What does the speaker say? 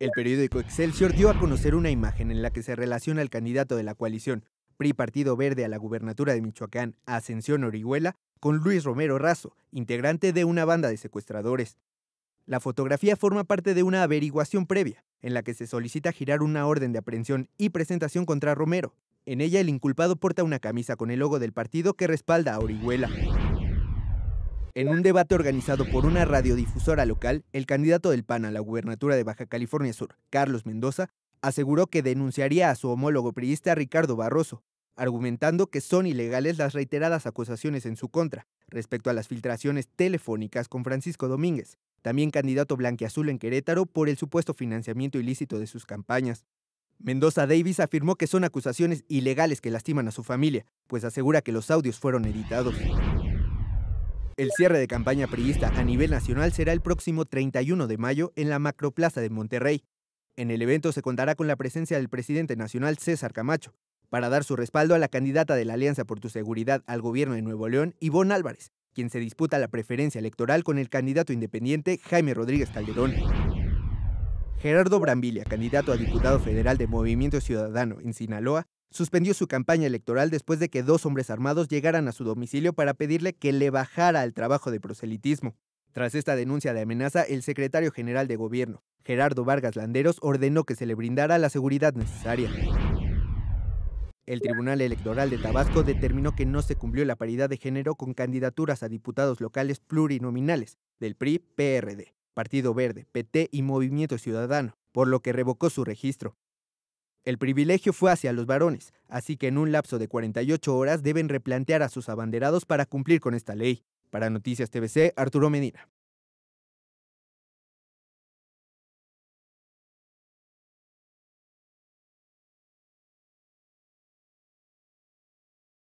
El periódico Excelsior dio a conocer una imagen en la que se relaciona al candidato de la coalición PRI Partido Verde a la gubernatura de Michoacán, Ascensión Orihuela, con Luis Romero Razo, integrante de una banda de secuestradores. La fotografía forma parte de una averiguación previa, en la que se solicita girar una orden de aprehensión y presentación contra Romero. En ella el inculpado porta una camisa con el logo del partido que respalda a Orihuela. En un debate organizado por una radiodifusora local, el candidato del PAN a la gubernatura de Baja California Sur, Carlos Mendoza, aseguró que denunciaría a su homólogo priista Ricardo Barroso, argumentando que son ilegales las reiteradas acusaciones en su contra respecto a las filtraciones telefónicas con Francisco Domínguez, también candidato blanqueazul en Querétaro por el supuesto financiamiento ilícito de sus campañas. Mendoza Davis afirmó que son acusaciones ilegales que lastiman a su familia, pues asegura que los audios fueron editados. El cierre de campaña priista a nivel nacional será el próximo 31 de mayo en la Macroplaza de Monterrey. En el evento se contará con la presencia del presidente nacional César Camacho para dar su respaldo a la candidata de la Alianza por tu Seguridad al gobierno de Nuevo León, Ivonne Álvarez, quien se disputa la preferencia electoral con el candidato independiente Jaime Rodríguez Calderón. Gerardo Brambilla, candidato a diputado federal de Movimiento Ciudadano en Sinaloa, suspendió su campaña electoral después de que dos hombres armados llegaran a su domicilio para pedirle que le bajara el trabajo de proselitismo. Tras esta denuncia de amenaza, el secretario general de gobierno, Gerardo Vargas Landeros, ordenó que se le brindara la seguridad necesaria. El Tribunal Electoral de Tabasco determinó que no se cumplió la paridad de género con candidaturas a diputados locales plurinominales del PRI, PRD, Partido Verde, PT y Movimiento Ciudadano, por lo que revocó su registro. El privilegio fue hacia los varones, así que en un lapso de 48 horas deben replantear a sus abanderados para cumplir con esta ley. Para Noticias TVC, Arturo Medina.